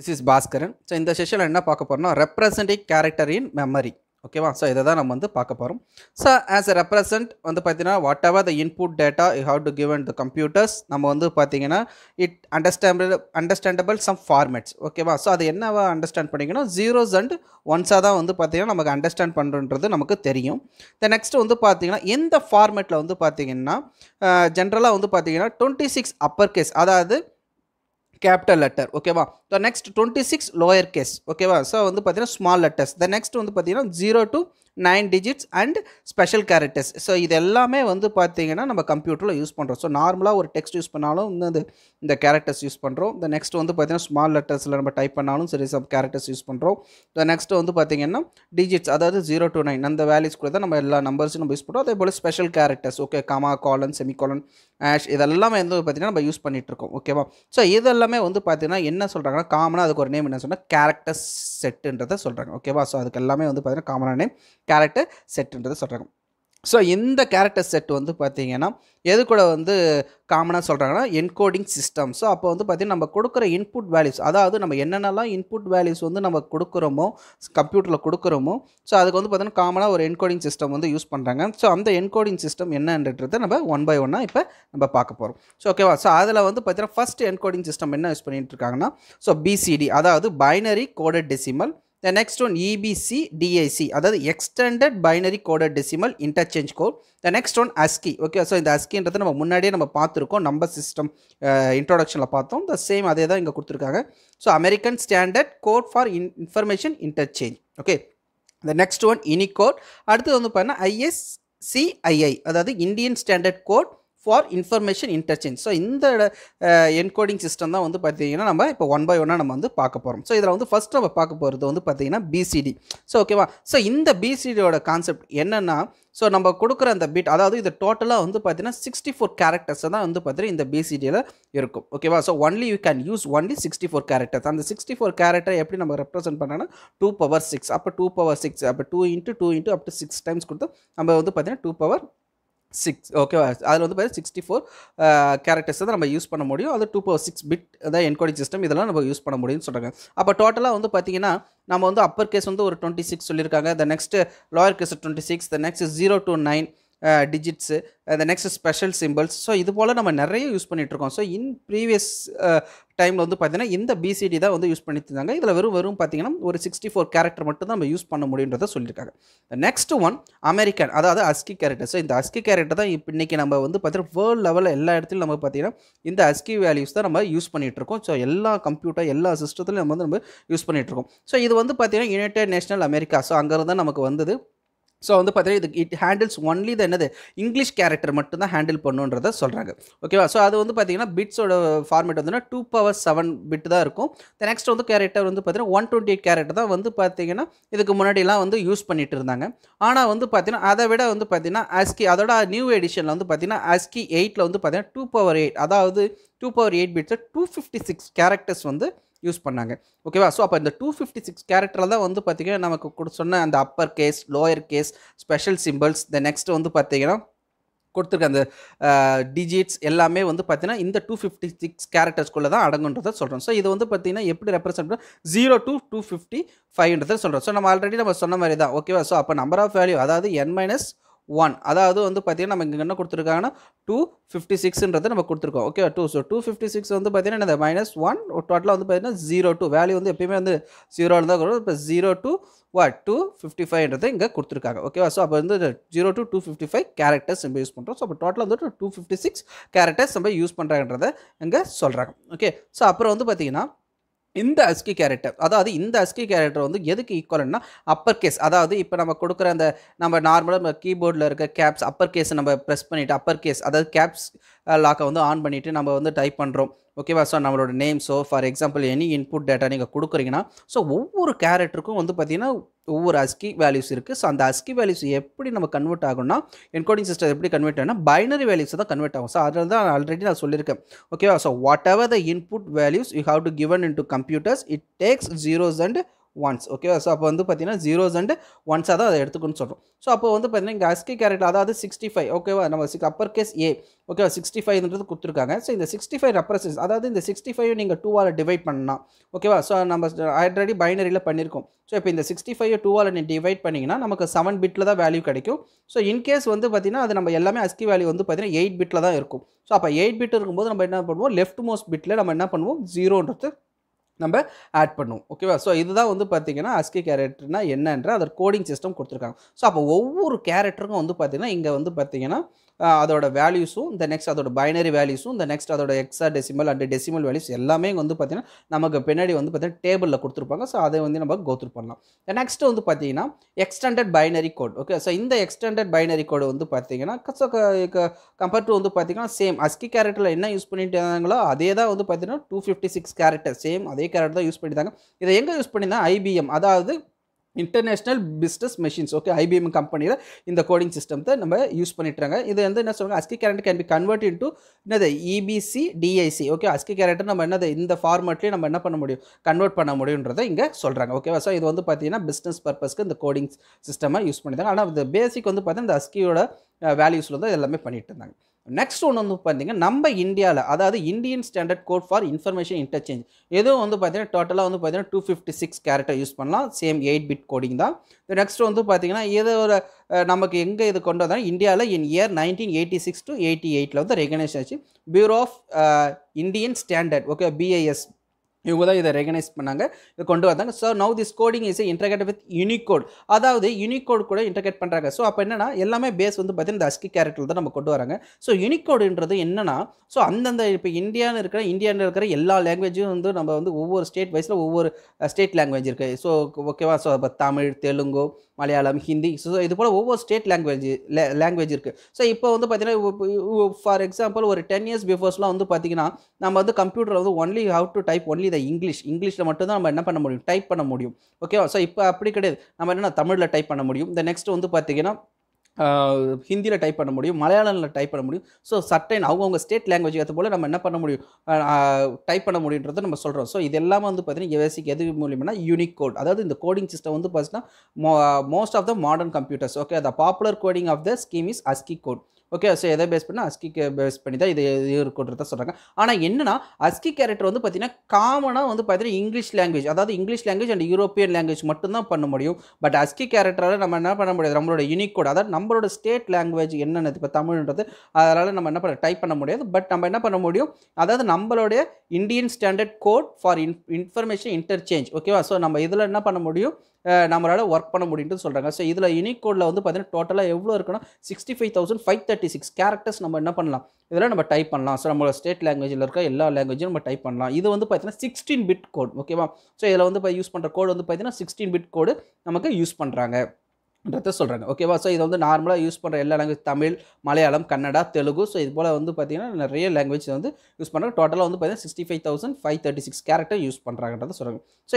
this is Bhaskaran so இந்த செஷனில் என்ன பார்க்க போகிறோம்னா ரெப்ரசன்டிங் கேரக்டர் இன் மெமரி ஓகேவா ஸோ இதை தான் நம்ம வந்து பார்க்க போகிறோம் ஸோ ஆஸ் எ ரெப்ரசன்ட் வந்து பார்த்தீங்கன்னா whatever the input data you have to give and the computers நம்ம வந்து பார்த்தீங்கன்னா it understandable understandable some formats ஓகேவா ஸோ அது என்னவா அண்டர்ஸ்டாண்ட் பண்ணிக்கணும் ஜீரோஸ் அண்ட் ஒன்ஸாக தான் வந்து பார்த்திங்கன்னா நமக்கு அண்டர்ஸ்டாண்ட் பண்ணுறது நமக்கு தெரியும் த நெக்ஸ்ட் வந்து பார்த்தீங்கன்னா எந்த ஃபார்மேட்டில் வந்து பார்த்தீங்கன்னா ஜென்ரலாக வந்து பார்த்தீங்கன்னா டுவெண்ட்டி சிக்ஸ் அப்பர் கேஸ் அதாவது கேபிட்டல் லெட்டர் ஓகேவா the next twenty six lower case ஓகேவா ஸோ வந்து பார்த்தீங்கன்னா ஸ்மால் லெட்டர்ஸ் த நெக்ஸ்ட் வந்து பார்த்தீங்கன்னா zero to nine digits and special characters so இது எல்லாமே வந்து பார்த்தீங்கன்னா நம்ம கம்ப்யூட்டரில் யூஸ் பண்ணுறோம் ஸோ நார்மலாக ஒரு டெக்ஸ்ட் யூஸ் பண்ணாலும் இந்த இந்த கேரக்டர்ஸ் யூஸ் பண்ணுறோம் இந்த நெக்ஸ்ட் வந்து பார்த்திங்கன்னா ஸ்மால் லெட்டர்ஸில் நம்ம டைப் பண்ணாலும் சரி சம் கேரக்டர்ஸ் யூஸ் பண்ணுறோம் த நெக்ஸ்ட் வந்து பார்த்திங்கன்னா டிஜிட்ஸ் அதாவது ஜீரோ டூ நைன் அந்த வேல்யூஸ் கூட தான் நம்ம எல்லா நம்பர்ஸும் நம்ம யூஸ் பண்ணுறோம் அதே போல் special characters okay comma colon semicolon hash இதெல்லாமே வந்து பார்த்திங்கன்னா நம்ம யூஸ் பண்ணிகிட்ருக்கோம் ஓகேவா ஸோ இதெல்லாமே வந்து பார்த்திங்கன்னா என்ன சொல்கிறாங்கன்னா காமனாக அதுக்கு ஒரு நேம் என்ன சொன்னால் கேரக்டர்ஸ் செட்டுன்றதை சொல்கிறாங்க ஓகேவா ஸோ அதுக்கு எல்லாமே வந்து பார்த்திங்கன்னா காமனான நேம் கேரக்டர் செட்டுன்றது சொல்கிறாங்க ஸோ இந்த கேரக்டர் செட் வந்து பார்த்தீங்கன்னா எது கூட வந்து காமனாக சொல்கிறாங்கன்னா என்கோடிங் சிஸ்டம் ஸோ அப்போ வந்து பார்த்திங்கன்னா நம்ம கொடுக்குற இன்புட் வேல்யூஸ் அதாவது நம்ம என்னென்னலாம் இன்புட் வேல்யூஸ் வந்து நம்ம கொடுக்குறோமோ கம்ப்யூட்டரில் கொடுக்குறோமோ ஸோ அதுக்கு வந்து பார்த்திங்கன்னா காமனாக ஒரு என்கோடிங் சிஸ்டம் வந்து யூஸ் பண்ணுறாங்க ஸோ அந்த என்கோடிங் சிஸ்டம் என்னன்றத நம்ம ஒன் பை ஒன்னாக இப்போ நம்ம பார்க்க போகிறோம் ஸோ ஓகேவா ஸோ அதில் வந்து பார்த்திங்கன்னா ஃபஸ்ட் என்கோடிங் சிஸ்டம் என்ன யூஸ் பண்ணிகிட்டு இருக்காங்கன்னா ஸோ பிசிடி அதாவது binary coded decimal The next one EBC DIC அதாவது Extended Binary Coded Decimal Interchange Code The next one ASCII okay so இந்த ASCIIன்றது நம்ம முன்னாடியே நம்ம பார்த்துருக்கோம் நம்பர் சிஸ்டம் இன்ட்ரோடக்ஷனில் பார்த்தோம் த சேம் அதே தான் இங்கே கொடுத்துருக்காங்க so American standard code for in information interchange okay the next one இனிகோட் அடுத்தது வந்து பார்த்தீங்கன்னா ஐஎஸ்சிஐஐ அதாவது Indian standard code for information interchange so இந்த என்கோடிங் சிஸ்டம் தான் வந்து பார்த்தீங்கன்னா நம்ம இப்போ ஒன் பை ஒன்னாக நம்ம வந்து பார்க்க போகிறோம் ஸோ இதில் வந்து ஃபஸ்ட் நம்ம பார்க்க போகிறது வந்து பார்த்தீங்கன்னா பிசிடி ஸோ ஓகேவா ஸோ இந்த பிசிடியோட கான்செப்ட் என்னென்னா ஸோ நம்ம கொடுக்குற அந்த பீட் அதாவது இது டோட்டலாக வந்து பார்த்தீங்கன்னா சிக்ஸ்டி ஃபோர் கேரக்டர்ஸ் தான் வந்து பார்த்தீங்கன்னா இந்த பிசிடியில் இருக்கும் ஓகேவா so only you can use only sixty four characters அந்த சிக்ஸ்டி ஃபோர் கேரக்டர் எப்படி நம்ம ரெப்ரசென்ட் பண்ணோன்னா டூ பவர் சிக்ஸ் அப்போ டூ பவர் சிக்ஸ் அப்போ two into two into up to six times கொடுத்து நம்ம வந்து பார்த்தீங்கன்னா டூ பவர் சிக்ஸ் ஓகேவா அதில் வந்து பார்த்தீங்கன்னா சிக்ஸ்டி ஃபோர் கேரக்டர்ஸ் தான் நம்ம யூஸ் பண்ண முடியும் அது டூ பவர் சிக்ஸ் பிட் தான் என்கோடிங் சிஸ்டம் இதெல்லாம் நம்ம யூஸ் பண்ண முடியும்னு சொல்கிறாங்க அப்போ டோட்டலாக வந்து பார்த்தீங்கன்னா நம்ம வந்து அப்பர் கேஸ் வந்து ஒரு டுவெண்ட்டி சிக்ஸ் சொல்லியிருக்காங்க the next lower case twenty six the next zero to nine digits இந்த நெக்ஸ்ட் ஸ்பெஷல் சிம்பிள்ஸ் ஸோ இது போல் நம்ம நிறைய யூஸ் பண்ணிகிட்ருக்கோம் ஸோ இன் ப்ரீவியஸ் டைமில் வந்து பார்த்திங்கன்னா இந்த பிசிடி தான் வந்து யூஸ் பண்ணியிருந்தாங்க இதில் வெறும் வெறும் பார்த்திங்கன்னா ஒரு சிக்ஸ்டி ஃபோர் கேரக்டர் மட்டும் தான் நம்ம யூஸ் பண்ண முடியுன்றத சொல்லியிருக்காங்க நெக்ஸ்ட் ஒன் அமெரிக்கன் அதாவது அஸ்கி கேரக்டர் ஸோ இந்த அஸ்கி கேரக்டர் தான் இப்போ இன்றைக்கி நம்ம வந்து பார்த்திங்கன்னா வேர்ல்டு லெவலில் எல்லா இடத்துலையும் நம்ம பார்த்திங்கன்னா இந்த அஸ்கி வேல்யூஸ் தான் நம்ம யூஸ் பண்ணிகிட்ருக்கோம் ஸோ எல்லா கம்ப்யூட்டர் எல்லா சிஸ்டத்துலையும் நம்ம வந்து நம்ம யூஸ் பண்ணிகிட்ருக்கோம் ஸோ இது வந்து பார்த்திங்கன்னா யுனைடெட் நேஷனல் அமெரிக்கா ஸோ அங்கே தான் நமக்கு வந்தது ஸோ வந்து பார்த்தீங்கன்னா இது இட் ஹேண்டில்ஸ் ஒன்லி த என்னது இங்கிலீஷ் கேரக்டர் மட்டும்தான் ஹேண்டில் பண்ணுன்றதை சொல்கிறாங்க ஓகேவா ஸோ அது வந்து பார்த்தீங்கன்னா பிட்ஸோட ஃபார்மேட் வந்துன்னா டூ பவர் செவன் பிட் தான் இருக்கும் த நெக்ஸ்ட் வந்து கேரக்டர் வந்து பார்த்தீங்கன்னா ஒன் டுவெண்ட்டி எயிட் கேரக்டர் தான் வந்து பார்த்தீங்கன்னா இதுக்கு முன்னாடிலாம் வந்து யூஸ் பண்ணிட்டு இருந்தாங்க ஆனால் வந்து பார்த்தீங்கன்னா அதை விட வந்து பார்த்தீங்கன்னா அஸ்கி அதோட நியூ எடிஷனில் வந்து பார்த்தீங்கன்னா அஸ்கி எயிட்டில் வந்து பார்த்தீங்கன்னா டூ பவர் எயிட் அதாவது டூ பவர் எயிட் பிட்ஸில் டூ ஃபிஃப்டி சிக்ஸ் கேரக்டர்ஸ் வந்து யூஸ் பண்ணாங்க ஓகேவா ஸோ அப்போ இந்த டூ ஃபிஃப்டி சிக்ஸ் கேரக்டரில் தான் வந்து பார்த்திங்கன்னா நமக்கு சொன்ன அந்த upper case lower case special symbols the next வந்து பார்த்திங்கன்னா கொடுத்துருக்க அந்த டிஜிட்ஸ் எல்லாமே வந்து பார்த்தீங்கன்னா இந்த டூ ஃபிஃப்டி சிக்ஸ் கேரக்டர்ஸ்குள்ளே தான் அடங்குன்றதை சொல்கிறோம் ஸோ இது வந்து பார்த்தீங்கன்னா எப்படி ரெப்ரசென்ட் பண்ணுறோம் ஜீரோ டூ டூ ஃபிஃப்டி ஃபைவ்ன்றதை சொல்கிறோம் ஸோ நம்ம ஆல்ரெடி நம்ம சொன்ன மாதிரி தான் ஓகேவா ஸோ அப்போ நம்பர் ஆஃப் வேல்யூ அதாவது என் மைனஸ் ஒன் அதாவது வந்து பார்த்தீங்கன்னா நம்ம இங்கே என்ன கொடுத்துருக்காங்கன்னா டூ ஃபிஃப்டி சிக்ஸ்ன்றது நம்ம கொடுத்துருக்கோம் okay two so two fifty six வந்து பார்த்தீங்கன்னா இந்த மைனஸ் ஒன் டோட்டலாக வந்து பார்த்தீங்கன்னா ஜீரோ டூ வேல்யூ வந்து எப்பயுமே வந்து ஜீரோ இருந்தால் கொடுக்கும் இப்போ ஜீரோ டூ வா டூ ஃபிஃப்டி ஃபைவ்ன்றது இங்கே கொடுத்துருக்காங்க ஓகேவா ஸோ அப்போ வந்து zero to two fifty five characters நம்ம யூஸ் பண்ணுறோம் ஸோ அப்போ டோட்டலாக வந்து டூ ஃபிஃப்டி சிக்ஸ் கேரக்டர்ஸ் நம்ம யூஸ் பண்ணுறாங்கன்றதை இங்கே சொல்கிறாங்க ஓகே ஸோ அப்புறம் வந்து பார்த்தீங்கன்னா இந்த அஸ்கி கேரக்டர் அதாவது இந்த அஸ்கி கேரக்டர் வந்து எதுக்கு ஈக்குவல்னா அப்பர் கேஸ் அதாவது இப்போ நம்ம கொடுக்குற அந்த நம்ம நார்மலாக நம்ம கீபோர்டில் இருக்க கேப்ஸ் அப்பர் கேஸ் நம்ம ப்ரெஸ் பண்ணிவிட்டு அப்பர் கேஸ் அதாவது கேப்ஸ் லாக்கை வந்து ஆன் பண்ணிவிட்டு நம்ம வந்து டைப் பண்ணுறோம் ஓகேவா ஸோ நம்மளோட name so for example any input data நீங்கள் கொடுக்குறீங்கன்னா ஸோ ஒவ்வொரு கேரக்டருக்கும் வந்து பார்த்திங்கன்னா ஒவ்வொரு அஸ்கி வேல்யூஸ் இருக்குது ஸோ அந்த அஸ்கி வேல்யூஸ் எப்படி நம்ம கன்வெர்ட் ஆகும்னா என்கோடிங் சிஸ்டம் எப்படி கன்வெர்ட் ஆகும்னா பைனரி வேல்யூஸ் தான் கன்வெர்ட் ஆகும் ஸோ அதில் தான் ஆல்ரெடி நான் சொல்லியிருக்கேன் ஓகேவா so whatever the input values you have to given into computers it takes zeros and ones ஓகேவா ஸோ அப்போ வந்து பார்த்தீங்கன்னா ஜீரோஸ் அண்ட் ஒன்ஸாக தான் அதை எடுத்துக்கணும்னு சொல்கிறோம் ஸோ அப்போ வந்து பார்த்தீங்கன்னா இங்கே அஸ்கி கேரக்டர் அதாவது சிக்ஸ்டி ஃபைவ் ஓகேவா நம்ம சிக் அப்பர் கேஸ் ஏ ஓகேவா சிக்ஸ்டி ஃபைவ்ன்றது கொடுத்துருக்காங்க ஸோ இந்த சிக்ஸ்டி ஃபைவ் ரெப்ரசன்ஸ் அதாவது இந்த சிக்ஸ்டி ஃபைவ் நீங்கள் டூவால் டிவைட் பண்ணலாம் ஓகேவா ஸோ நம்ம ஆல்ரெடி பைனரியில் பண்ணியிருக்கோம் ஸோ இப்போ இந்த சிக்ஸ்டி ஃபைவ் டூவால் நீ டிவைட் பண்ணிங்கன்னா நமக்கு செவன் பிட்டில் தான் வேல்யூ கிடைக்கும் ஸோ இன்கேஸ் வந்து பார்த்திங்கன்னா அது நம்ம எல்லாமே அஸ்கி வேல்யூ வந்து பார்த்திங்கன்னா எயிட் பிட்டில் தான் இருக்கும் ஸோ அப்போ எயிட் பிட் இருக்கும்போது நம்ம என்ன பண்ணுவோம் லெஃப்ட் மோஸ்ட் பிட்டில் நம்ம என்ன பண்ணுவோம் ஜீரோன்றது நம்ம ஆட் பண்ணுவோம் ஓகேவா ஸோ இதுதான் வந்து பார்த்தீங்கன்னா அஸ்கி கேரக்டர்னா என்னன்ற அதர் கோடிங் சிஸ்டம் கொடுத்துருக்காங்க ஸோ அப்போ ஒவ்வொரு கேரக்டருக்கும் வந்து பார்த்திங்கன்னா இங்கே வந்து பார்த்திங்கன்னா அதோட வேல்யூஸும் இந்த நெக்ஸ்ட் அதோட பைனரி வேல்யூஸும் இந்த நெக்ஸ்ட் அதோட hexadecimal and decimal values எல்லாமே வந்து பார்த்திங்கன்னா நமக்கு பின்னாடி வந்து பார்த்திங்கன்னா டேபிளில் கொடுத்துருப்பாங்க ஸோ அதை வந்து நம்ம கோத்ரூ பண்ணலாம் நெக்ஸ்ட் வந்து பார்த்தீங்கன்னா extended binary code okay so இந்த எக்ஸ்டெண்டட் பைனரி கோடு வந்து பார்த்தீங்கன்னா கம்பேர்ட் டு வந்து பார்த்தீங்கன்னா சேம் அஸ்கி கேரக்டரில் என்ன யூஸ் பண்ணிட்டாங்களோ அதே தான் வந்து பார்த்தீங்கன்னா two fifty six character same அதே கேரக்டர் தான் யூஸ் பண்ணிட்டாங்க இதை எங்கே யூஸ் பண்ணியிருந்தா ஐபிஎம் அதாவது international business machines okay IBM கம்பெனியில் இந்த கோடிங் சிஸ்டத்தை நம்ம யூஸ் பண்ணிட்டுறாங்க இது வந்து என்ன சொல்லுங்கள் ASCII character can be convert into என்னது EBCDIC okay ASCII character நம்ம என்னது இந்த ஃபார்மேட்லேயே நம்ம என்ன பண்ண முடியும் கன்வெர்ட் பண்ண முடியுன்றதை இங்கே சொல்கிறாங்க ஓகேவா ஸோ இது வந்து பார்த்தீங்கன்னா பிஸ்னஸ் பர்பஸ்க்கு இந்த கோடிங் சிஸ்டமாக யூஸ் பண்ணிட்டாங்க ஆனால் இந்த பேசிக் வந்து பார்த்தீங்கன்னா இந்த அஸ்கியோட வேல்யூஸில் தான் எல்லாமே பண்ணிட்டு இருந்தாங்க நெக்ஸ்ட் ஒன்று வந்து பார்த்தீங்கன்னா நம்ம இந்தியாவில் அதாவது Indian standard code for information interchange எதுவும் வந்து பார்த்திங்கன்னா டோட்டலாக வந்து பார்த்திங்கன்னா two fifty six character use பண்ணலாம் சேம் எயிட் பிட் கோடிங் தான் நெக்ஸ்ட் வந்து பார்த்திங்கன்னா ஏதோ ஒரு நமக்கு எங்கே இது கொண்டு வந்தாலும் இந்தியாவில் in year nineteen eighty six to eighty எயிட்டில் வந்து ரெகனைஸ் ஆச்சு bureau of Indian standard okay BIS இவங்க தான் இதை ரெகனைஸ் பண்ணாங்க இதை கொண்டு வந்தாங்க so now this coding is integrate with Unicode அதாவது யூனிகோட் கூட இன்டர்கேட் பண்ணுறாங்க ஸோ அப்போ என்னென்னா எல்லாமே பேஸ் வந்து பார்த்தீங்கன்னா இந்த அஸ்கி கேரக்டர் தான் நம்ம கொண்டு வராங்க ஸோ யூனிகோடுன்றது என்னென்னா ஸோ அந்தந்த இப்போ இந்தியான்னு இருக்கிற இந்தியாவில் இருக்கிற எல்லா லாங்குவேஜும் வந்து நம்ம வந்து ஒவ்வொரு ஸ்டேட் வைஸில் ஒவ்வொரு ஸ்டேட் லாங்குவேஜ் இருக்குது ஸோ ஓகேவா ஸோ இப்போ தமிழ் தெலுங்கு மலையாளம் ஹிந்தி ஸோ இது போல் ஒவ்வொரு ஸ்டேட் லாங்குவேஜ் லாங்குவேஜ் இருக்குது ஸோ இப்போ வந்து பார்த்தீங்கன்னா ஃபார் எக்ஸாம்பிள் ஒரு டென் இயர்ஸ் பிஃபோர்ஸ்லாம் வந்து பார்த்திங்கன்னா நம்ம வந்து கம்ப்யூட்டர் வந்து only how to type only the English இங்கிலீஷில் மட்டும்தான் நம்ம என்ன பண்ண முடியும் டைப் பண்ண முடியும் ஓகேவா ஸோ இப்போ அப்படி கிடையாது நம்ம என்னென்னா தமிழில் டைப் பண்ண முடியும் இந்த நெக்ஸ்ட் வந்து பார்த்திங்கன்னா ஹிந்தியில் டைப் பண்ண முடியும் மலையாளத்தில் டைப் பண்ண முடியும் ஸோ சட்டைன் அவங்கவுங்க ஸ்டேட் லாங்குவேஜ் ஏற்ற போல் நம்ம என்ன பண்ண முடியும் டைப் பண்ண முடியுன்றதை நம்ம சொல்கிறோம் ஸோ இதெல்லாம் வந்து பார்த்தீங்கன்னா எவசிக்கு எது மூலியம்னா யூனிக் கோட் அதாவது இந்த கோடிங் சிஸ்டம் வந்து பார்த்தீங்கன்னா most of the modern computers okay the popular coding of the scheme is ASCII code okay so எதை பேஸ் அஸ்கி கே பேஸ் பண்ணி தான் இது இருக்குன்றத சொல்கிறாங்க ஆனால் என்னென்னா அஸ்கி கேரக்டர் வந்து பார்த்தீங்கன்னா காமனாக வந்து பார்த்தீங்கன்னா இங்கிலீஷ் லாங்குவேஜ் அதாவது English language and European language மட்டும்தான் பண்ண முடியும் பட் அஸ்கி கேரக்டரால் நம்ம என்ன பண்ண முடியாது நம்மளோட யூனிக் கோட் அதாவது நம்மளோட ஸ்டேட் லாங்குவேஜ் என்னென்னது இப்போ தமிழ்ன்றது அதனால் நம்ம என்ன பண்ண டைப் பண்ண முடியாது பட் நம்ம என்ன பண்ண முடியும் அதாவது நம்மளுடைய Indian standard code for in information interchange ஓகேவா ஸோ நம்ம இதில் என்ன பண்ண முடியும் நம்மளால் ஒர்க் பண்ண முடியும்னு சொல்கிறாங்க ஸோ இதில் யூனிகோடில் வந்து பார்த்தீங்கன்னா டோட்டலாக எவ்வளோ இருக்குன்னா sixty five thousand five thirty six characters நம்ம என்ன பண்ணலாம் இதெல்லாம் நம்ம டைப் பண்ணலாம் ஸோ நம்மளோட ஸ்டேட் லாங்குவேஜில் இருக்க எல்லா லாங்குவேஜும் நம்ம டைப் பண்ணலாம் இது வந்து பார்த்தீங்கன்னா சிக்ஸ்டீன் பிட் கோட் ஓகேவா ஸோ இதில் வந்து யூஸ் பண்ணுற கோடு வந்து பார்த்தீங்கன்னா சிக்ஸ்டீன் பிட் கோடு நமக்கு யூஸ் பண்ணுறாங்க ன்றதை சொல்கிறாங்க ஓகேவா ஸோ இதை வந்து நார்மலாக யூஸ் பண்ணுற எல்லா லாங்குவேஜ் தமிழ் மலையாளம் கன்னடா தெலுங்கு ஸோ இது போல் வந்து பார்த்திங்கன்னா நிறைய லாங்குவேஜ் வந்து யூஸ் பண்ணுறாங்க டோட்டலாக வந்து பார்த்திங்கன்னா sixty five thousand five thirty six character use பண்ணுறாங்கன்றதை சொல்கிறாங்க so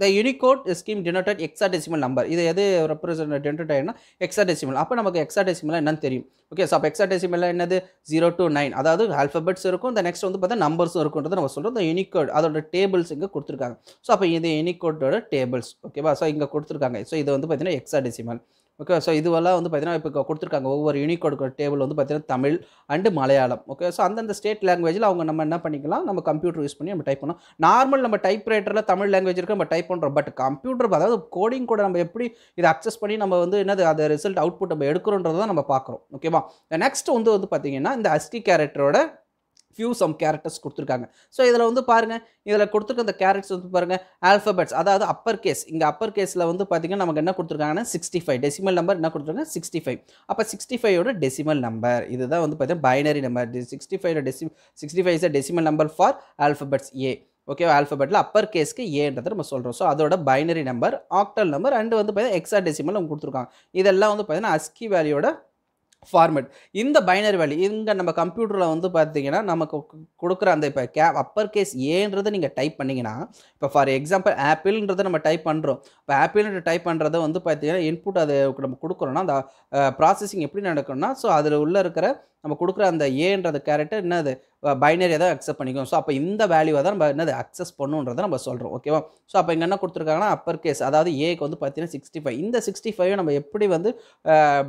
the Unicode scheme denoted hexadecimal number இது எது ரெப்ரசன்ட் டினோட்டட் ஆகிடும்னா எக்ஸாடெசிமல் அப்போ நமக்கு எக்ஸாடெசிமல் என்னன்னு தெரியும் ஓகே ஸோ அப்போ எக்ஸாடெசிமல் என்னது ஜீரோ டு நைன் அதாவது ஆல்ஃபபெட்ஸ் இருக்கும் இந்த நெக்ஸ்ட் வந்து பார்த்தா நம்பர்ஸும் இருக்கும்ன்றது நம்ம சொல்கிறோம் இந்த யூனிகோட் அதோட டேபிள்ஸ் இங்கே கொடுத்துருக்காங்க ஸோ அப்போ இது யூனிகோட்டோட டேபிள்ஸ் ஓகேவா ஸோ இங்கே கொடுத்துருக்காங்க ஸோ இது வந்து பார்த்தீங்கன்னா எக்ஸாடெசிமல் ஓகே ஸோ இதுவெல்லாம் வந்து பார்த்திங்கன்னா இப்போ கொடுத்துருக்காங்க ஒவ்வொரு யூனிக் கொடுக்குற டேபிள் வந்து பார்த்தீங்கன்னா Tamil and Malayalam okay so அந்தந்த ஸ்டேட் லாங்குவேஜில் அவங்க நம்ம என்ன பண்ணிக்கலாம் நம்ம கம்ப்யூட்டர் யூஸ் பண்ணி நம்ம டைப் பண்ணோம் நார்மல் நம்ம டைப் ரைட்டரில் தமிழ் லாங்குவேஜ் இருக்குது நம்ம டைப் பண்ணுறோம் பட் கம்ப்யூட்டர் அதாவது கோடிங் கூட நம்ம எப்படி இதை அக்சஸ் பண்ணி நம்ம வந்து என்னது அதை ரிசல்ட் அவுட்புட் நம்ம எடுக்கிறோன்றதை நம்ம பார்க்குறோம் ஓகேவா நெக்ஸ்ட் வந்து வந்து பார்த்திங்கன்னா இந்த அஸ்கி கேரக்டரோட ஃபியூ சம் கேரக்டர்ஸ் கொடுத்துருக்காங்க ஸோ இதில் வந்து பாருங்கள் இதில் கொடுத்துருக்க அந்த கேரக்டர்ஸ் வந்து பாருங்கள் ஆல்ஃபபெட்ஸ் அதாவது அப்பர் கேஸ் இங்கே அப்பர் கேஸில் வந்து பார்த்திங்கன்னா நமக்கு என்ன கொடுத்துருக்காங்கன்னா சிக்ஸ்டி ஃபைவ் டெசிமல் நம்பர் என்ன கொடுத்துருக்காங்க சிக்ஸ்டி ஃபைவ் அப்போ சிக்ஸ்டி ஃபைவோட டெசிமல் நம்பர் இதுதான் வந்து பார்த்தீங்கன்னா பைனரி நம்பர் சிக்ஸ்டி ஃபைவோட டெசி sixty five is decimal number for alphabets A ஓகேவா ஆல்ஃபபெட்டில் அப்பர் கேஸ்க்கு ஏன்றதை நம்ம சொல்கிறோம் ஸோ அதோட binary number octal number and வந்து பார்த்தீங்கன்னா எக்ஸா டெசிமல் நம்ம கொடுத்துருக்காங்க இதெல்லாம் வந்து பார்த்தீங்கன்னா அஸ்கி வேல்யூட ஃபார்மேட் இந்த பைனரி வேல்யூ இங்கே நம்ம கம்ப்யூட்டரில் வந்து பார்த்தீங்கன்னா நமக்கு கொடுக்குற அந்த இப்போ கே அப்பர் கேஸ் ஏன்றதை நீங்கள் டைப் பண்ணிங்கன்னா இப்போ ஃபார் எக்ஸாம்பிள் ஆப்பிள்ன்றதை நம்ம டைப் பண்ணுறோம் இப்போ ஆப்பிள்ன்ற டைப் பண்ணுறதை வந்து பார்த்தீங்கன்னா இன்புட் அது நம்ம கொடுக்குறோன்னா அந்த ப்ராசஸிங் எப்படி நடக்கணும்னா ஸோ அதில் உள்ளே இருக்கிற நம்ம கொடுக்குற அந்த ஏன்றது கேரக்டர் என்னது பைனரியாக தான் அக்செப்ட் பண்ணிக்கணும் ஸோ அப்போ இந்த வேல்யூவை தான் நம்ம என்னது அக்சஸ் பண்ணுன்றதை நம்ம சொல்கிறோம் ஓகேவா ஸோ அப்போ இங்கே என்ன கொடுத்துருக்காங்கன்னா அப்பர் கேஸ் அதாவது ஏக்கு வந்து பார்த்தீங்கன்னா சிக்ஸ்டி ஃபைவ் இந்த சிக்ஸ்டி ஃபைவை நம்ம எப்படி வந்து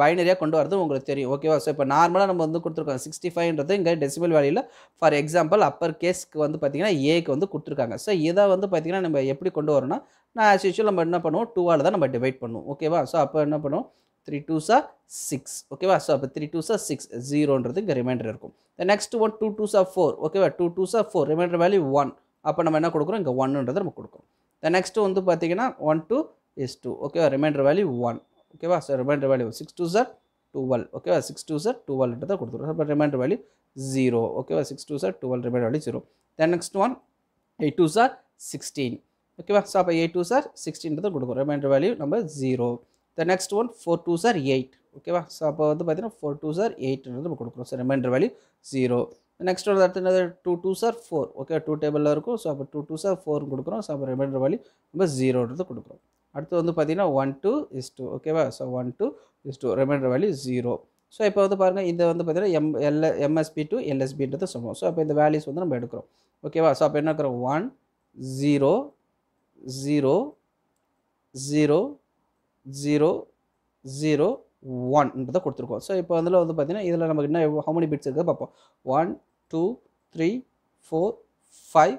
பைனரியாக கொண்டு வரது உங்களுக்கு தெரியும் ஓகேவா ஸோ இப்போ நார்மலாக நம்ம வந்து கொடுத்துருக்கோம் சிக்ஸ்டி ஃபைவ்ன்றது இங்கே டெசிபிள் வேல்யூவில் ஃபார் எக்ஸாம்பிள் அப்பர் கேஸ்க்கு வந்து பார்த்திங்கன்னா ஏக்கு வந்து கொடுத்துருக்காங்க ஸோ இதை வந்து பார்த்திங்கன்னா நம்ம எப்படி கொண்டு வரோம்னா நான் ஆஸ் யூஷுவல் நம்ம என்ன பண்ணுவோம் டூவால் தான் நம்ம டிவைட் பண்ணுவோம் ஓகேவா ஸோ அப்போ என்ன பண்ணுவோம் த்ரீ டூஸா சிக்ஸ் ஓகேவா ஸோ அப்போ த்ரீ டூஸா சிக்ஸ் ஜீரோன்றது இங்கே ரிமைண்டர் இருக்கும் next one two twos are four ஓகேவா two twos are four remainder value one அப்போ நம்ம என்ன கொடுக்குறோம் இங்கே ஒன்றுன்றதை நம்ம கொடுக்கும் த நெக்ஸ்ட்டு வந்து பார்த்தீங்கன்னா ஒன் டூ இஸ் டூ ஓகேவா ரிமைண்டர் வேல்யூ ஒன் ஓகேவா so remainder value six twos are twelve ஓகேவா சிக்ஸ் டூ சார் டுவெல்ன்றதை கொடுத்துருவோம் அப்போ ரிமைண்டர் வேல்யூ ஜீரோ ஓகேவா six twos are twelve remainder value zero then next one eight twos are sixteen ஓகேவா so அப்போ eight twos are சிக்ஸ்டீன்றதை கொடுக்கும் remainder value நம்ம zero the next one four twos are eight ஓகேவா so அப்போ வந்து பார்த்தீங்கன்னா ஃபோர் டூ சார் எயிட்ன்றது கொடுக்குறோம் sir remainder value zero next ஒரு அடுத்து என்னது two twos are four okay two டேபிளில் இருக்கும் ஸோ அப்போ டூ டூ சார் ஃபோர்னு கொடுக்குறோம் ஸோ அப்போ ரிமைண்டர் வேல்யூ நம்ம ஜீரோன்றது கொடுக்குறோம் அடுத்து வந்து பார்த்தீங்கன்னா ஒன் டூ இஸ் டூ ஓகேவா so one two is two remainder value zero so இப்போ வந்து பாருங்கள் இது வந்து பார்த்தீங்கன்னா எம் எல்ல எம்எஸ்பி டு எல்எஸ்பின்றது சொல்லுவோம் ஸோ அப்போ இந்த வேல்யூஸ் வந்து நம்ம எடுக்கிறோம் ஓகேவா ஸோ அப்போ என்ன இருக்கிறோம் one zero zero zero zero zero ஒன்றதை கொடுத்துருக்கோம் ஸோ இப்போ அதில் வந்து பார்த்தீங்கன்னா இதில் நமக்கு என்ன ஹவு மெனி பிட்ஸ் இருக்குது பார்ப்போம் one two three four five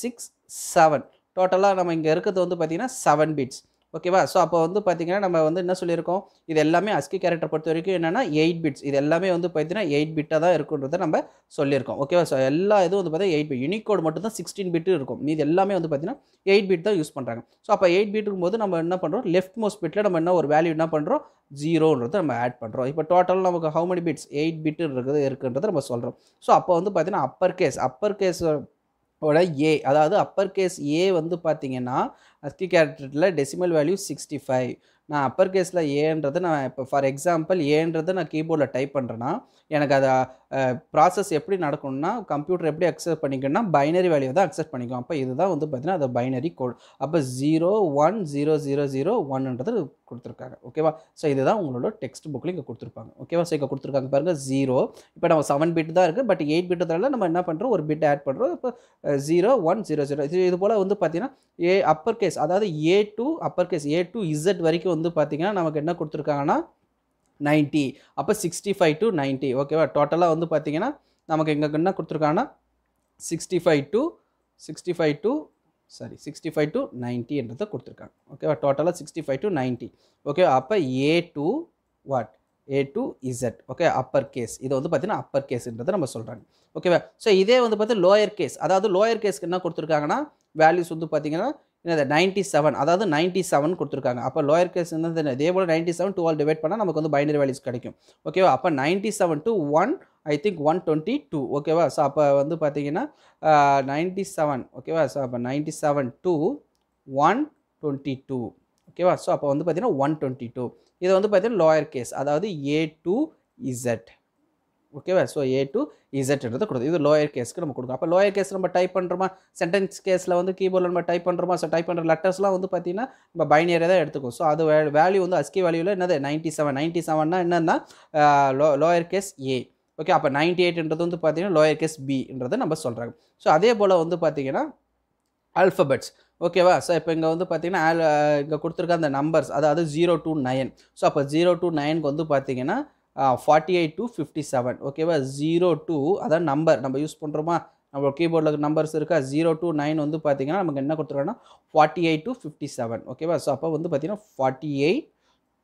six seven டோட்டலாக நம்ம இங்கே இருக்கிறது வந்து பார்த்திங்கன்னா செவன் பீட்ஸ் ஓகேவா ஸோ அப்போ வந்து பார்த்திங்கன்னா நம்ம வந்து என்ன சொல்லியிருக்கோம் இது எல்லாமே அஸ்கி கேரக்டர் பொறுத்த வரைக்கும் என்னென்னா எயிட் பிட்ஸ் இது எல்லாமே வந்து பார்த்தீங்கன்னா எயிட் பிட்டாக தான் இருக்குன்றதை நம்ம சொல்லியிருக்கோம் ஓகேவா ஸோ எல்லா இதுவும் வந்து பார்த்தீங்கன்னா எயிட் பிட் யூனிகோடு மட்டும் தான் சிக்ஸ்டீன் பிட்டு இருக்கும் இது எல்லாமே வந்து பார்த்திங்கன்னா எயிட் பிட் தான் யூஸ் பண்ணுறாங்க ஸோ அப்போ எயிட் பிட் இருக்கும்போது நம்ம என்ன பண்ணுறோம் லெஃப்ட் மோஸ்ட் பிட்டில் நம்ம என்ன ஒரு வேல்யூ என்ன பண்ணுறோம் ஜீரோன்றதை நம்ம ஆட் பண்ணுறோம் இப்போ டோட்டல் நமக்கு how many bits eight bit இருக்குது இருக்குன்றதை நம்ம சொல்கிறோம் ஸோ அப்போ வந்து பார்த்திங்கன்னா அப்பர் கேஸ் அப்பர் கேஸ் ஓட ஏ அதாவது அப்பர் கேஸ் ஏ வந்து பார்த்திங்கன்னா அஸ்கி கேரக்டரில் டெசிமல் வேல்யூ சிக்ஸ்டி ஃபைவ் நான் அப்பர் கேஸில் ஏன்றதை நான் இப்போ ஃபார் எக்ஸாம்பிள் ஏன்றதை நான் கீபோர்டில் டைப் பண்ணுறேன்னா எனக்கு அதை ப்ராசஸ் எப்படி நடக்கணும்னா கம்ப்யூட்டர் எப்படி அக்செப்ட் பண்ணிக்கணும்னா பைனரி வேல்யூ தான் அக்செப்ட் பண்ணிக்கும் அப்போ இதுதான் வந்து பார்த்திங்கன்னா அது பைனரி கோட் அப்போ zero one zero zero zero ஒன்ன்றது கொடுத்துருக்காங்க ஓகேவா ஸோ இதுதான் உங்களோட டெக்ஸ்ட் புக்கில் இங்கே கொடுத்துருப்பாங்க ஓகேவா ஸோ இங்கே கொடுத்துருக்காங்க பாருங்கள் ஜீரோ இப்போ நம்ம செவன் பிட் தான் இருக்குது பட் எயிட் தான் நம்ம என்ன பண்ணுறோம் ஒரு பிட் ஆட் பண்ணுறோம் இப்போ ஜீரோ ஒன் ஜீரோ ஜீரோ இது இது போல் வந்து பார்த்திங்கன்னா ஏ அப்பர் கேஸ் அதாவது A to upper case A to Z வரைக்கும் வந்து பார்த்திங்கன்னா நமக்கு என்ன கொடுத்துருக்காங்கன்னா நைன்ட்டி அப்போ சிக்ஸ்டி ஃபைவ் டு நைன்ட்டி ஓகேவா டோட்டலாக வந்து பார்த்தீங்கன்னா நமக்கு எங்கே என்ன கொடுத்துருக்காங்கன்னா sixty five to sixty five to sorry sixty five to நைன்ட்டின்றதை கொடுத்துருக்காங்க ஓகேவா டோட்டலாக sixty five to ninety okay அப்போ A to what A to Z okay upper case இதை வந்து பார்த்திங்கன்னா அப்பர் கேஸ்ன்றதை நம்ம சொல்கிறாங்க ஓகேவா ஸோ இதே வந்து பார்த்தீங்கன்னா லோயர் கேஸ் அதாவது லோயர் கேஸ்க்கு என்ன கொடுத்துருக்காங்கன்னா வேல்யூஸ் வந்து பார்த்தீங்கன்னா என்னது நைன்ட்டி செவன் அதாவது நைன்ட்டி செவன் கொடுத்துருக்காங்க அப்போ லோயர் கேஸ் வந்து இதே போல் நைன்ட்டி செவன் டுவெல் டிவைட் பண்ணால் நமக்கு வந்து பைனரி வேல்யூஸ் கிடைக்கும் ஓகேவா அப்போ ninety seven to one I think one twenty two ஓகேவா ஸோ அப்போ வந்து பார்த்தீங்கன்னா நைன்டி செவன் ஓகேவா ஸோ அப்போ ninety seven two one twenty two ஓகேவா ஸோ அப்போ வந்து பார்த்தீங்கன்னா ஒன் டுவெண்ட்டி டூ இதை வந்து பார்த்தீங்கன்னா லோயர் கேஸ் அதாவது ஏ டூ இசட் ஓகேவா ஸோ ஏ டு இசட்ன்றதை கொடுத்து இது லோயர் கேஸ்க்கு நம்ம கொடுக்கும் அப்போ லோயர் கேஸ் நம்ம டைப் பண்ணுறோமா சென்டென்ஸ் கேஸில் வந்து கீபோர்டில் நம்ம டைப் பண்ணுறோமா ஸோ டைப் பண்ணுற லெட்டர்ஸ்லாம் வந்து பார்த்திங்கன்னா நம்ம பைனியரை தான் எடுத்துக்கும் ஸோ அது வேல்யூ வந்து அஸ்கி வேல்யூவில் என்னது நைன்ட்டி செவன் நைன்ட்டி செவன்னா என்னென்னா low lower case A okay அப்போ நைன்ட்டி எயிட்ன்றது வந்து பார்த்திங்கன்னா லோயர் கேஸ் பின்றது நம்ம சொல்கிறாங்க ஸோ அதே போல் வந்து பார்த்திங்கன்னா ஆல்ஃபபெட்ஸ் ஓகேவா ஸோ இப்போ இங்கே வந்து பார்த்தீங்கன்னா இங்கே கொடுத்துருக்க அந்த நம்பர்ஸ் அதாவது ஜீரோ டூ நைன் ஸோ அப்போ ஜீரோ டூ நைனுக்கு வந்து பார்த்தீங்கன்னா forty eight to fifty seven ஓகேவா ஜீரோ டூ அதான் நம்பர் நம்ம யூஸ் பண்ணுறோமா நம்ம கீபோர்டில் நம்பர்ஸ் இருக்கா ஜீரோ டூ நைன் வந்து பார்த்திங்கன்னா நமக்கு என்ன கொடுத்துருக்கோம்னா forty eight to fifty seven ஓகேவா ஸோ அப்போ வந்து பார்த்திங்கன்னா ஃபார்ட்டி எயிட்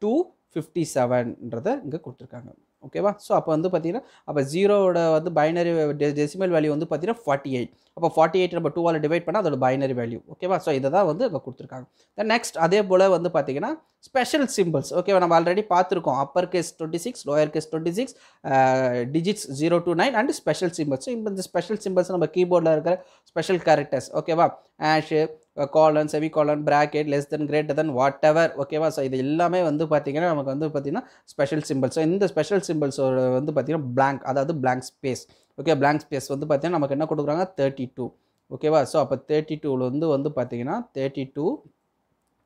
டூ ஃபிஃப்டி செவன்ன்றதை இங்கே கொடுத்துருக்காங்க ஓகேவா ஸோ அப்போ வந்து பார்த்தீங்கன்னா அப்போ ஜீரோவோட வந்து பைனரி டெசிமல் வேல்யூ வந்து பார்த்தீங்கன்னா ஃபார்ட்டி எயிட் அப்போ ஃபார்ட்டி எயிட் நம்ம டூவால் டிவைட் பண்ணால் அதோட பைனரி வேல்யூ ஓகேவா ஸோ இதை தான் வந்து அங்கே கொடுத்துருக்காங்க தென் நெக்ஸ்ட் அதே போல் வந்து பார்த்தீங்கன்னா ஸ்பெஷல் சிம்பிள்ஸ் ஓகேவா நம்ம ஆல்ரெடி பார்த்துருக்கோம் upper case twenty six lower case twenty six digits zero to nine and special symbols இப்போ இந்த ஸ்பெஷல் சிம்பிள்ஸ் நம்ம கீபோர்டில் இருக்கிற ஸ்பெஷல் கேரக்டர்ஸ் ஓகேவா hash colon semicolon bracket less than greater than whatever ஓகேவா so இது எல்லாமே வந்து பார்த்திங்கன்னா நமக்கு வந்து பார்த்திங்கன்னா ஸ்பெஷல் சிம்பிள்ஸ் ஸோ இந்த ஸ்பெஷல் சிம்பிள்ஸோட வந்து பார்த்திங்கன்னா பிளாங்க் அதாவது blank space okay blank space வந்து பார்த்திங்கன்னா நமக்கு என்ன கொடுக்குறாங்க தேர்ட்டி டூ ஓகேவா ஸோ அப்போ தேர்ட்டி டூவில் வந்து வந்து பார்த்திங்கன்னா தேர்ட்டி டூ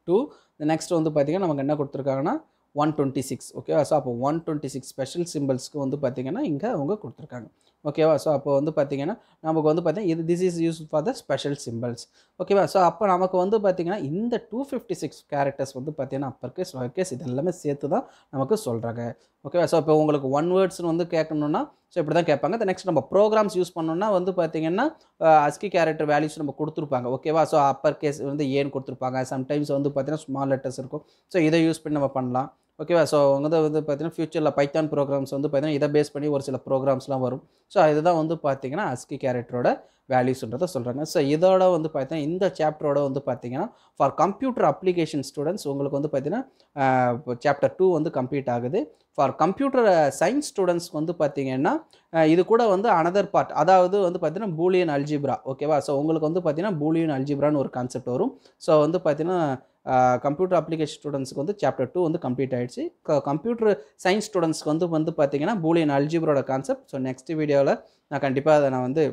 டூ இந்த நெக்ஸ்ட் வந்து பார்த்திங்கன்னா நமக்கு என்ன கொடுத்துருக்காங்கன்னா ஒன் டுவெண்ட்டி சிக்ஸ் ஓகேவா ஸோ அப்போ ஒன் டுவெண்ட்டி சிக்ஸ் ஸ்பெஷல் சிம்பிள்ஸ்க்கு வந்து பார்த்திங்கன்னா இங்கே அவங்க கொடுத்துருக்காங்க ஓகேவா ஸோ அப்போ வந்து பார்த்திங்கன்னா நமக்கு வந்து பார்த்திங்கன்னா இது this is use for the special symbols ஓகேவா ஸோ அப்போ நமக்கு வந்து பார்த்திங்கன்னா இந்த டூ ஃபிஃப்டி சிக்ஸ் கேரக்டர்ஸ் வந்து பார்த்திங்கன்னா அப்பர் கேஸ் லோயர் கேஸ் இது எல்லாமே சேர்த்து தான் நமக்கு சொல்கிறாங்க ஓகேவா ஸோ இப்போ உங்களுக்கு ஒன் வேர்ட்ஸ்னு வந்து கேட்கணுன்னா ஸோ இப்படி தான் கேட்பாங்க இந்த நெக்ஸ்ட் நம்ம ப்ரோக்ராம்ஸ் யூஸ் பண்ணோன்னா வந்து பார்த்திங்கன்னா அஸ்கி கேரக்டர் வேல்யூஸ் நம்ம கொடுத்துருப்பாங்க ஓகேவா ஸோ அப்பர் கேஸ் வந்து ஏன்னு கொடுத்துருப்பாங்க சம்டைம்ஸ் வந்து பார்த்திங்கன்னா ஸ்மால் லெட்டர்ஸ் இருக்கும் ஸோ இதை யூஸ் பண்ணி நம்ம பண்ணலாம் ஓகேவா ஸோ அவங்க வந்து வந்து பார்த்தீங்கன்னா ஃபியூச்சரில் பைத்தான் ப்ரோக்ராம்ஸ் வந்து பார்த்தீங்கன்னா இதை பேஸ் பண்ணி ஒரு சில ப்ரோக்ராம்ஸ்லாம் வரும் ஸோ இதுதான் வந்து பார்த்தீங்கன்னா அஸ்கி கேரக்டரோட வேல்யூஸ்ன்றதை சொல்கிறாங்க ஸோ இதோட வந்து பார்த்தீங்கன்னா இந்த சாப்டரோட வந்து பார்த்தீங்கன்னா ஃபார் கம்ப்யூட்டர் அப்ளிகேஷன் ஸ்டூடெண்ட்ஸ் உங்களுக்கு வந்து பார்த்தீங்கன்னா சாப்டர் டூ வந்து கம்ப்ளீட் ஆகுது ஃபார் கம்ப்யூட்டர் சயின்ஸ் ஸ்டூடெண்ட்ஸ் வந்து பார்த்தீங்கன்னா இது கூட வந்து அனதர் பார்ட் அதாவது வந்து பார்த்தீங்கன்னா பூலியன் அல்ஜிப்ரா ஓகேவா ஸோ உங்களுக்கு வந்து பார்த்திங்கன்னா பூலியன் அல்ஜிப்ரான்னு ஒரு கான்செப்ட் வரும் ஸோ வந்து பார்த்திங்கன்னா கம்ப்யூட்டர் அப்ளிகேஷன் ஸ்டூடெண்ட்ஸ்க்கு வந்து சாப்டர் டூ வந்து கம்ப்ளீட் ஆகிடுச்சு கம்ப்யூட்டர் சயின்ஸ் ஸ்டூடெண்ட்ஸ்க்கு வந்து வந்து பார்த்திங்கன்னா பூலியன் அல்ஜிபரோட கான்செப்ட் ஸோ நெக்ஸ்ட் வீடியோவில் நான் கண்டிப்பாக அதை நான் வந்து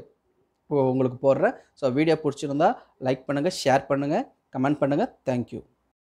உங்களுக்கு போடுறேன் ஸோ வீடியோ பிடிச்சிருந்தா லைக் பண்ணுங்கள் ஷேர் பண்ணுங்கள் கமெண்ட் பண்ணுங்கள் தேங்க்யூ